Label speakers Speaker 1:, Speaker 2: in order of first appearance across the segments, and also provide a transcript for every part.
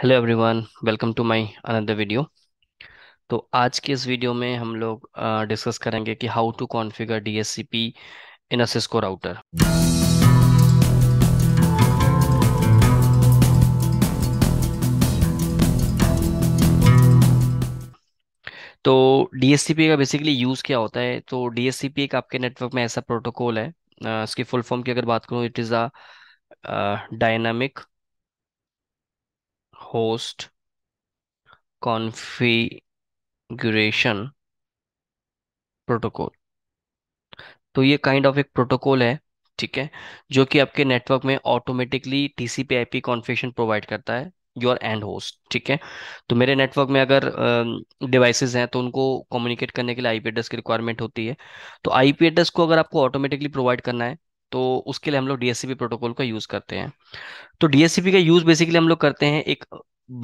Speaker 1: hello everyone welcome to my another video तो आज के इस वीडियो में हम लोग डिस्कस uh, करेंगे कि how to configure DSCP in a Cisco router तो डीएससीपी का बेसिकली यूज़ क्या होता है तो डीएससीपी एक आपके नेटवर्क में ऐसा प्रोटोकॉल है uh, इसकी फुल फॉर्म की अगर बात करूँ it is a dynamic host configuration protocol तो ये काइंड ऑफ एक प्रोटोकॉल है ठीक है जो कि आपके नेटवर्क में automatically TCP IP configuration provide करता है योर एंड होस्ट ठीक है तो मेरे नेटवर्क में अगर डिवाइसेस uh, हैं तो उनको कम्युनिकेट करने के लिए आईपी एड्रेस की रिक्वायरमेंट होती है तो आईपी एड्रेस को अगर आपको ऑटोमेटिकली प्रोवाइड करना है तो उसके लिए हम लोग डीएससीपी प्रोटोकॉल का यूज़ करते हैं तो डीएससीपी का यूज़ बेसिकली हम लोग करते हैं एक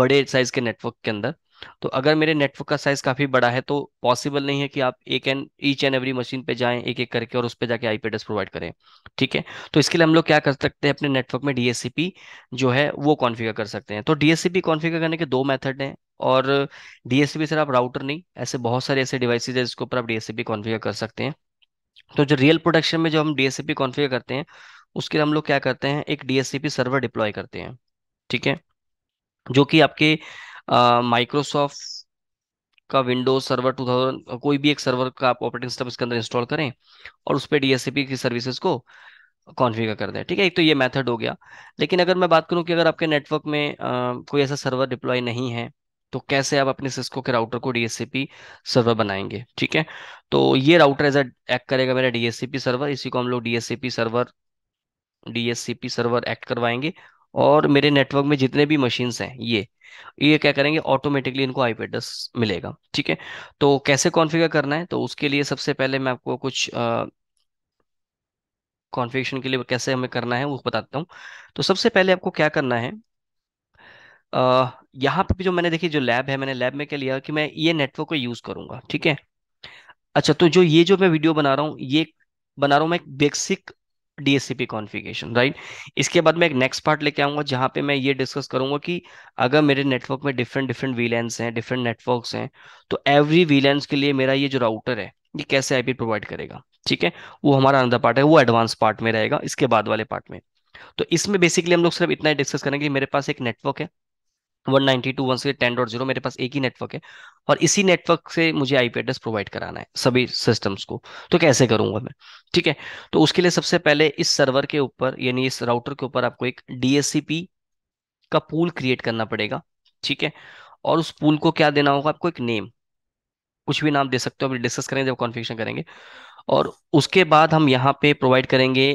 Speaker 1: बड़े साइज़ के नेटवर्क के अंदर तो अगर मेरे नेटवर्क का साइज़ काफ़ी बड़ा है तो पॉसिबल नहीं है कि आप एक and each and every machine पे जाएं एक एक करके और उस पर जाके आईपी एड्रेस प्रोवाइड करें ठीक है तो इसके लिए हम लोग क्या कर सकते हैं अपने नेटवर्क में डीएससीपी जो है वो कॉन्फ़िगर कर सकते हैं तो डीएससीपी कॉन्फ़िगर करने के दो मेथड हैं और डीएससीपी सर आप राउटर नहीं ऐसे बहुत सारे ऐसे डिवाइसेज है जिसके ऊपर आप डीएससीपी कॉन्फ़िगर कर सकते हैं तो जो रियल प्रोडक्शन में जो हम डीएससीपी कॉन्फ़िगर करते हैं उसके लिए हम लोग क्या करते हैं एक डीएससीपी सर्वर डिप्लॉय करते हैं ठीक है जो कि आपके माइक्रोसॉफ्ट का विंडोज सर्वर 2000 कोई भी एक सर्वर का आप ऑपरेटिंग सिस्टम इसके अंदर इंस्टॉल करें और उस पर डीएससीपी की सर्विसेज को कॉन्फ़िगर कर दें ठीक है एक तो ये मेथड हो गया लेकिन अगर मैं बात करूँ कि अगर आपके नेटवर्क में आ, कोई ऐसा सर्वर डिप्लॉय नहीं है तो कैसे आप अपने सिस्को के राउटर को डीएससीपी सर्वर बनाएंगे ठीक है तो ये राउटर एज एक्ट करेगा मेरा डीएससीपी सर्वर इसी को हम लोग DSCP server DSCP server act करवाएंगे और मेरे नेटवर्क में जितने भी मशीन्स हैं ये ये क्या करेंगे ऑटोमेटिकली इनको आईपी एड्रेस मिलेगा ठीक है तो कैसे कॉन्फ़िगर करना है तो उसके लिए सबसे पहले मैं आपको कुछ कॉन्फ़िगरेशन के लिए कैसे हमें करना है वो बताता हूँ तो सबसे पहले आपको क्या करना है यहाँ पे भी जो मैंने देखी जो लैब है मैंने लैब में क्या लिया कि मैं ये नेटवर्क को यूज करूंगा ठीक है अच्छा तो जो ये जो मैं वीडियो बना रहा हूँ ये बना रहा हूँ मैं एक बेसिक डीएससीपी कॉन्फ़िगरेशन राइट इसके बाद मैं एक नेक्स्ट पार्ट लेके आऊंगा जहां पे मैं ये डिस्कस करूंगा कि अगर मेरे नेटवर्क में डिफरेंट डिफरेंट वीलेंस हैं डिफरेंट नेटवर्क्स हैं तो एवरी वीलेंस के लिए मेरा ये जो राउटर है ये कैसे आईपी प्रोवाइड करेगा ठीक है वो हमारा अंदर पार्ट है वो एडवांस पार्ट में रहेगा इसके बाद वाले पार्ट में तो इसमें बेसिकली हम लोग सिर्फ इतना ही डिस्कस करेंगे कि मेरे पास एक नेटवर्क है one ninety two one ten dot zero मेरे पास एक ही नेटवर्क है और इसी नेटवर्क से मुझे आईपी एड्रेस प्रोवाइड कराना है सभी सिस्टम्स को तो कैसे करूंगा मैं ठीक है तो उसके लिए सबसे पहले इस सर्वर के ऊपर यानी इस राउटर के ऊपर आपको एक डीएससीपी का पूल क्रिएट करना पड़ेगा ठीक है और उस पूल को क्या देना होगा आपको एक नेम कुछ भी नाम दे सकते हो अभी डिस्कस करेंगे जब कॉन्फ़िगरेशन करेंगे और उसके बाद हम यहाँ पे प्रोवाइड करेंगे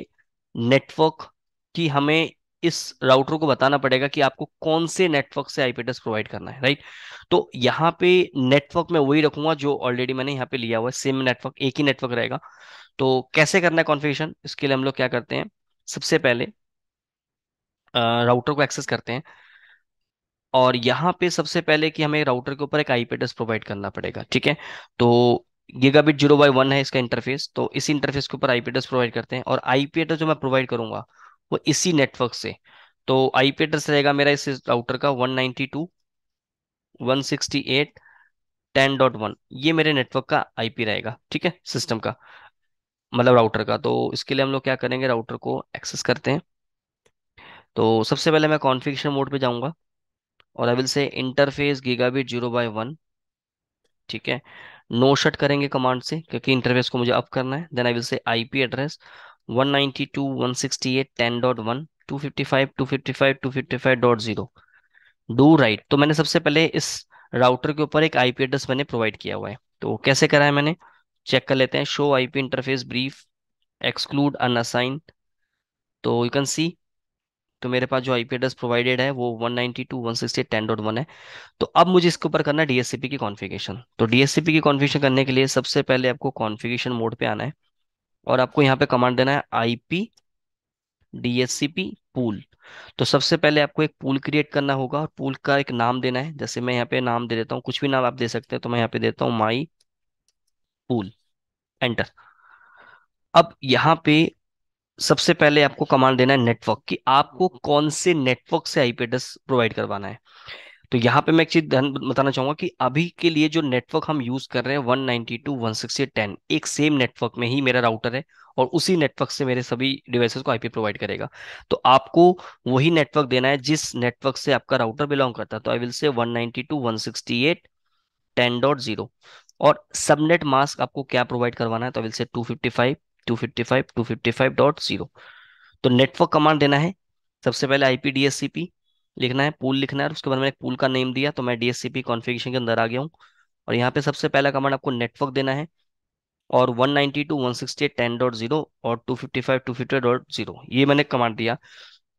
Speaker 1: नेटवर्क कि हमें इस राउटर को बताना पड़ेगा कि आपको कौन से नेटवर्क से आईपी एड्रेस प्रोवाइड करना है राइट तो यहाँ पे नेटवर्क में वही रखूंगा जो ऑलरेडी मैंने यहाँ पे लिया हुआ है सेम नेटवर्क एक ही नेटवर्क रहेगा तो कैसे करना है कॉन्फिगेशन इसके लिए हम लोग क्या करते हैं सबसे पहले राउटर को एक्सेस करते हैं और यहाँ पे सबसे पहले कि हमें राउटर के ऊपर एक आईपी एड्रेस प्रोवाइड करना पड़ेगा ठीक है तो गीगाबिट जीरो बाई वन है इसका इंटरफेस तो इसी इंटरफेस के ऊपर आईपी एड्रेस प्रोवाइड करते हैं और आईपी एड्रेस जो मैं प्रोवाइड करूंगा वो इसी नेटवर्क से तो आई पी एड्रेस रहेगा मेरा इस राउटर का टेन डॉट वन ये मेरे नेटवर्क का आईपी रहेगा ठीक है सिस्टम का मतलब राउटर का तो इसके लिए हम लोग क्या करेंगे राउटर को एक्सेस करते हैं तो सबसे पहले मैं कॉन्फ़िगरेशन मोड पे जाऊंगा और I will say interface gigabit zero by one ठीक है नो शट करेंगे कमांड से क्योंकि इंटरफेस को मुझे अप करना है then I will say IP address do write तो मैंने सबसे पहले इस राउटर के ऊपर एक आईपी एड्रेस मैंने प्रोवाइड किया हुआ है तो कैसे करा है मैंने चेक कर लेते हैं show IP interface brief exclude unassign तो यू कैन सी तो मेरे पास जो आईपी एड्रेस प्रोवाइडेड है वो 192.168.10.1 है तो अब मुझे इसके ऊपर करना है डीएससीपी की कॉन्फ़िगरेशन तो डीएससीपी की कॉन्फ़िगरेशन करने के लिए सबसे पहले आपको कॉन्फ़िगरेशन मोड पे आना है और आपको यहाँ पे कमांड देना है आईपी डीएससीपी पूल तो सबसे पहले आपको एक पूल क्रिएट करना होगा और पूल का एक नाम देना है जैसे मैं यहाँ पे नाम दे देता हूँ कुछ भी नाम आप दे सकते हैं तो मैं यहाँ पे देता हूँ माई पूल एंटर अब यहाँ पे सबसे पहले आपको कमांड देना है नेटवर्क की आपको कौन से नेटवर्क से आईपी एड्रेस प्रोवाइड करवाना है तो यहाँ पे मैं एक चीज बताना चाहूंगा कि अभी के लिए जो नेटवर्क हम यूज कर रहे हैं 192, 168, 10 एक सेम नेटवर्क में ही मेरा राउटर है और उसी नेटवर्क से मेरे सभी डिवाइसेस को आईपी प्रोवाइड करेगा तो आपको वही नेटवर्क देना है जिस नेटवर्क से आपका राउटर बिलोंग करता है तो आई विल से 192, 168, 10.0 और सबनेट मास्क आपको क्या प्रोवाइड करवाना है तो I will say two fifty 255.0 तो नेटवर्क कमांड देना है सबसे पहले आईपी डीएससीपी लिखना है पूल लिखना है उसके बाद मैंने पूल का नेम दिया तो मैं डीएससीपी कॉन्फ़िगरेशन के अंदर आ गया हूँ और यहाँ पे सबसे पहला कमांड आपको नेटवर्क देना है और टेन डॉट जीरो और डॉट जीरो ये मैंने कमांड दिया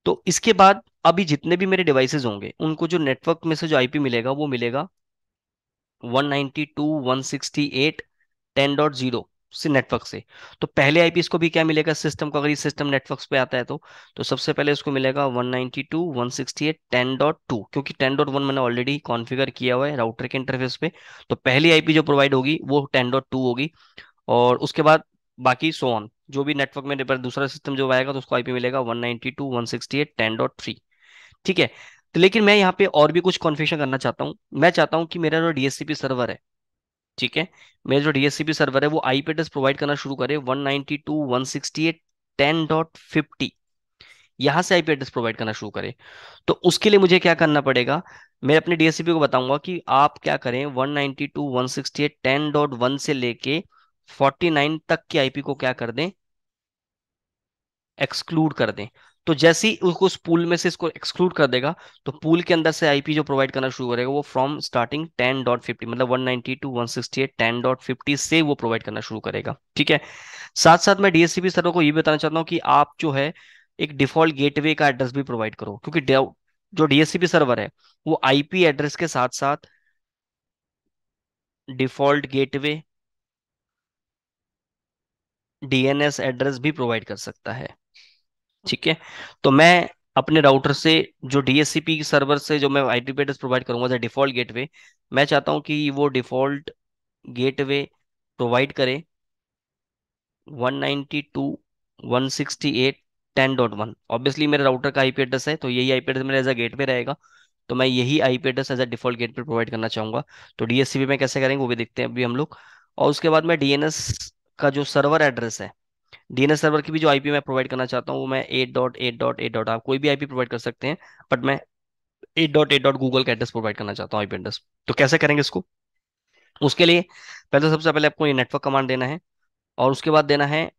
Speaker 1: तो इसके बाद अभी जितने भी मेरे डिवाइसेज होंगे उनको जो नेटवर्क में से जो पी मिलेगा वो मिलेगा टेन डॉट 10.0 से नेटवर्क से तो पहले आईपी को भी क्या मिलेगा सिस्टम को अगर ये सिस्टम नेटवर्क पे आता है तो तो सबसे पहले उसको मिलेगा 192.168.10.2 168 क्योंकि 10.1 मैंने ऑलरेडी कॉन्फ़िगर किया हुआ है राउटर के इंटरफेस पे तो पहली आईपी जो प्रोवाइड होगी वो 10.2 होगी और उसके बाद बाकी सो ऑन जो भी नेटवर्क में दूसरा सिस्टम जो आएगा तो उसको आईपी मिलेगा टेन डॉट थ्री ठीक है तो लेकिन मैं यहाँ पे और भी कुछ कॉन्फ़िगरेशन करना चाहता हूँ मैं चाहता हूँ कि मेरा जो डीएससीपी सर्वर है ठीक है मेरा जो डीएससीपी सर्वर है वो आई एड्रेस प्रोवाइड करना शुरू करे one ninety two one sixty eight ten dot fifty से आईपी एड्रेस प्रोवाइड करना शुरू करे तो उसके लिए मुझे क्या करना पड़ेगा मैं अपने डीएससीपी को बताऊंगा कि आप क्या करें 192.168.10.1 से लेके 49 तक की आईपी को क्या कर दें एक्सक्लूड कर दें तो जैसे ही उसको उस पूल में से इसको एक्सक्लूड कर देगा तो पूल के अंदर से आईपी जो प्रोवाइड करना शुरू करेगा वो फ्रॉम स्टार्टिंग 10.50 मतलब 190 टू 10.50 से वो प्रोवाइड करना शुरू करेगा ठीक है साथ साथ मैं डीएससीपी सर्वर को ये बताना चाहता हूँ कि आप जो है एक डिफॉल्ट गेटवे का एड्रेस भी प्रोवाइड करो क्योंकि जो डीएससीपी सर्वर है वो आईपी एड्रेस के साथ साथ डिफॉल्ट गेटवे डीएनएस एड्रेस भी प्रोवाइड कर सकता है ठीक है तो मैं अपने राउटर से जो डीएससीपी सर्वर से जो मैं आईपी एड्रेस प्रोवाइड करूंगा एज डिफॉल्ट गेटवे मैं चाहता हूं कि वो डिफॉल्ट गेटवे प्रोवाइड करे 192.168.10.1 ऑब्वियसली मेरे राउटर का आईपी एड्रेस है तो यही आईपी एड्रेस मेरा एज अ गेट रहेगा तो मैं यही IP address as a default gate पे प्रोवाइड करना चाहूंगा तो डीएससीपी में कैसे करेंगे वो भी देखते हैं अभी हम लोग और उसके बाद मैं डीएनएस का जो सर्वर एड्रेस है डीएनएस सर्वर की भी जो आईपी मैं प्रोवाइड करना चाहता हूँ वो मैं eight dot eight dot eight dot आप कोई भी आईपी प्रोवाइड कर सकते हैं बट मैं eight dot eight dot Google का एड्रेस प्रोवाइड करना चाहता हूँ आईपी एड्रेस तो कैसे करेंगे इसको उसके लिए पहले सबसे पहले आपको ये नेटवर्क कमांड देना है और उसके बाद देना है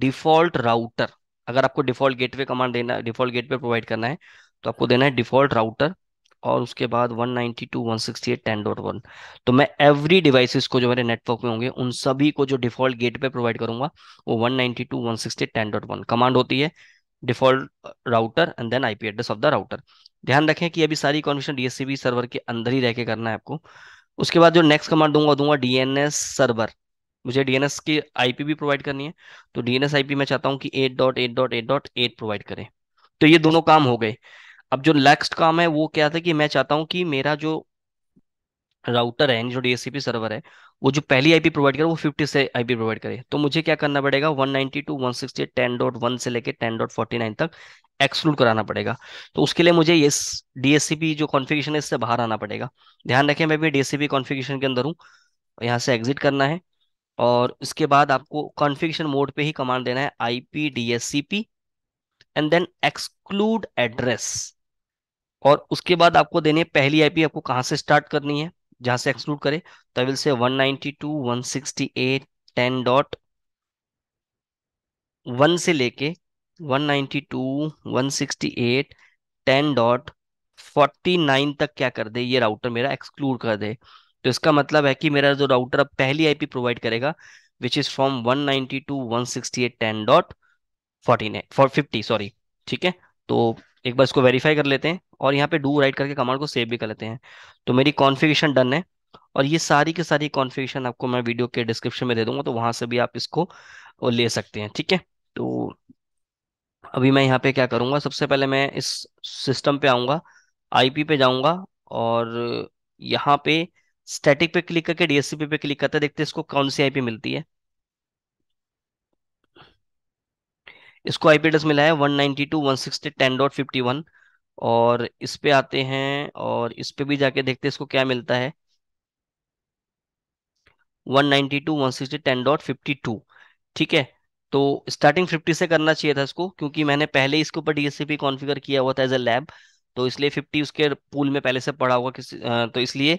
Speaker 1: डिफॉल्ट राउटर अगर आपको डिफॉल्ट गेटवे कमांड देना डिफॉल्ट गेटवे प्रोवाइड करना है तो आपको देना है डिफॉल्ट राउटर और उसके बाद टेन डॉट वन तो मैं एवरी डिवाइसेस को जो मेरे नेटवर्क में होंगे उन सभी को जो डिफॉल्ट गेट पे प्रोवाइड करूंगा वो 192, कमांड होती है default router and then IP address of the router ध्यान रखें कि अभी सारी कॉन्वर्शन डीएससीबी सर्वर के अंदर ही रह के करना है आपको उसके बाद जो नेक्स्ट कमांड दूंगा दूंगा डीएनएस सर्वर मुझे डीएनएस की आईपी भी प्रोवाइड करनी है तो डीएनएस आईपी मैं चाहता हूँ कि eight dot eight dot eight dot eight provide करें तो ये दोनों काम हो गए अब जो नेक्स्ट काम है वो क्या था कि मैं चाहता हूँ कि मेरा जो राउटर है जो डीएससीपी सर्वर है वो जो पहली आईपी प्रोवाइड करे वो 50 से आईपी प्रोवाइड करे तो मुझे क्या करना पड़ेगा 192.168.10.1 से लेके 10.49 तक एक्सक्लूड कराना पड़ेगा तो उसके लिए मुझे ये डीएससीपी जो कॉन्फ़िगरेशन है इससे बाहर आना पड़ेगा ध्यान रखें मैं भी डीएससीपी कॉन्फ़िगरेशन के अंदर हूँ यहाँ से एग्जिट करना है और इसके बाद आपको कॉन्फ़िगरेशन मोड पे ही कमांड देना है I D S C P and then exclude address और उसके बाद आपको देने पहली आईपी आपको कहां से स्टार्ट करनी है जहां से एक्सक्लूड करें तो विल से 192 168 10 डॉट वन से लेके 192 168 टेन डॉट नाइन तक क्या कर दे ये राउटर मेरा एक्सक्लूड कर दे तो इसका मतलब है कि मेरा जो राउटर अब पहली आईपी प्रोवाइड करेगा which is from 192 eight ten dot 49 fifty sorry ठीक है तो एक बार इसको वेरीफाई कर लेते हैं और यहाँ पे डू राइट करके कमांड को सेव भी कर लेते हैं तो मेरी कॉन्फ़िगरेशन डन है और ये सारी की सारी कॉन्फ़िगरेशन आपको मैं वीडियो के डिस्क्रिप्शन में दे दूंगा तो वहां से भी आप इसको ले सकते हैं ठीक है तो अभी मैं यहाँ पे क्या करूँगा सबसे पहले मैं इस सिस्टम पे आऊँगा आईपी पे जाऊंगा और यहाँ पे स्टैटिक पे क्लिक करके डीएससीपी पे क्लिक करते हैं देखते इसको कौन सी आईपी मिलती है इसको आईपी एड्रेस मिला है one ninety two one sixty ten dot fifty one और इस पे आते हैं और इस पे भी जाके देखते हैं इसको क्या मिलता है 192, 160, टेन डॉट टू ठीक है तो स्टार्टिंग 50 से करना चाहिए था इसको क्योंकि मैंने पहले इसके ऊपर डीएससीपी कॉन्फ़िगर किया हुआ था एज ए लैब तो इसलिए 50 उसके पूल में पहले से पड़ा हुआ किसी तो इसलिए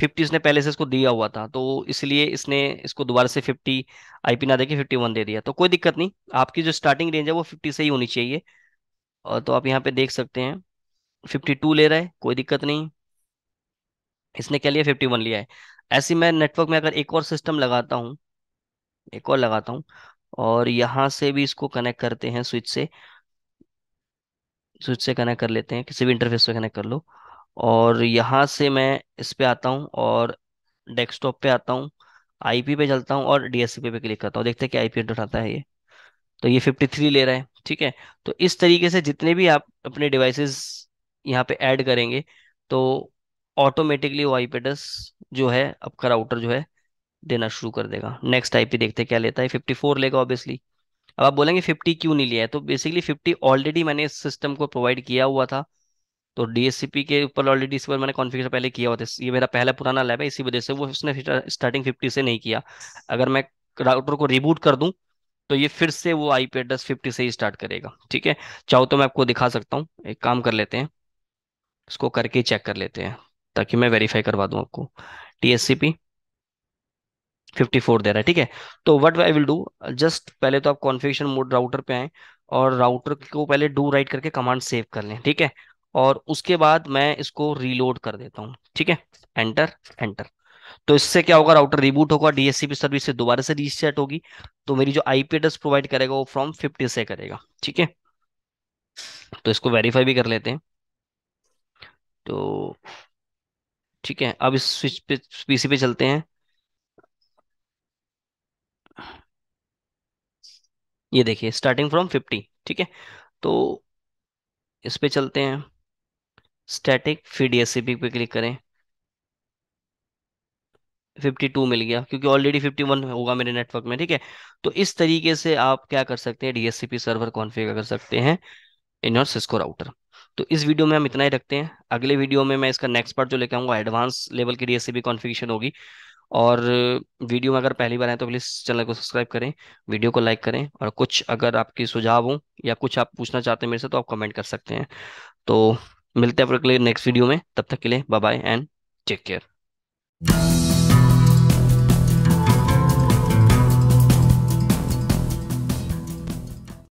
Speaker 1: 50 इसने पहले से इसको दिया हुआ था तो इसलिए इसने इसको दोबारा से 50 आईपी ना देके 51 दे दिया तो कोई दिक्कत नहीं आपकी जो स्टार्टिंग रेंज है वो 50 से ही होनी चाहिए और तो आप यहाँ पे देख सकते हैं फिफ्टी टू ले रहा है कोई दिक्कत नहीं इसने क्या लिया फिफ्टी वन लिया है ऐसे मैं नेटवर्क में अगर एक और सिस्टम लगाता हूँ एक और लगाता हूँ और यहाँ से भी इसको कनेक्ट करते हैं स्विच से स्विच से कनेक्ट कर लेते हैं किसी भी इंटरफेस से कनेक्ट कर लो और यहाँ से मैं इस पर आता हूँ और डेस्कटॉप पे आता हूँ आईपी पे चलता हूँ और डीएससीपी पे क्लिक करता हूँ देखते हैं कि आईपी एड्रेस आता है ये तो ये 53 ले रहा है ठीक है तो इस तरीके से जितने भी आप अपने डिवाइसेस यहाँ पे ऐड करेंगे तो ऑटोमेटिकली वो आई जो है आपका राउटर जो है देना शुरू कर देगा नेक्स्ट आईपी देखते क्या लेता है 54 लेगा ऑब्वियसली अब आप बोलेंगे 50 क्यों नहीं लिया है तो बेसिकली 50 ऑलरेडी मैंने इस सिस्टम को प्रोवाइड किया हुआ था तो डीएससीपी के ऊपर ऑलरेडी इस पर मैंने कॉन्फ़िगर पहले किया हुआ था ये मेरा पहला पुराना लैब है इसी वजह से वो उसने स्टार्टिंग फिफ्टी से नहीं किया अगर मैं राउटर को रिबूट कर दूँ तो ये फिर से वो आई पी एड्रेस फिफ्टी से ही स्टार्ट करेगा ठीक है चाहो तो मैं आपको दिखा सकता हूँ एक काम कर लेते हैं इसको करके चेक कर लेते हैं ताकि मैं वेरीफाई करवा दूं आपको टीएससीपी 54 फिफ्टी फोर दे रहा है ठीक है तो what I will do just पहले तो आप कॉन्फ़िगरेशन मोड राउटर पे आए और राउटर को पहले डू राइट करके कमांड सेव कर लें ठीक है और उसके बाद मैं इसको रीलोड कर देता हूँ ठीक है एंटर एंटर तो इससे क्या होगा राउटर रिबूट होगा डीएससीपी सर्विस से दोबारा से रीसेट होगी तो मेरी जो आईपी एड्रेस प्रोवाइड करेगा वो फ्रॉम फिफ्टी से करेगा ठीक है तो इसको वेरीफाई भी कर लेते हैं तो ठीक है अब इस स्विच पे पीसी पे चलते हैं ये देखिए स्टार्टिंग फ्रॉम फिफ्टी ठीक है तो इस पे चलते हैं स्टैटिक फिर डीएससीपी पे क्लिक करें 52 मिल गया क्योंकि ऑलरेडी 51 होगा मेरे नेटवर्क में ठीक है तो इस तरीके से आप क्या कर सकते हैं डीएससीपी सर्वर कॉन्फ़िगर कर सकते हैं इन योर सिस्को राउटर तो इस वीडियो में हम इतना ही रखते हैं अगले वीडियो में मैं इसका नेक्स्ट पार्ट जो लेकर आऊँगा एडवांस लेवल की डीएससीबी कॉन्फिगेशन होगी और वीडियो में अगर पहली बार आए तो प्लीज़ चैनल को सब्सक्राइब करें वीडियो को लाइक करें और कुछ अगर आपके सुझाव हो या कुछ आप पूछना चाहते हैं मेरे से तो आप कमेंट कर सकते हैं तो मिलते हैं आपके लिए नेक्स्ट वीडियो में तब तक के लिए bye bye and take care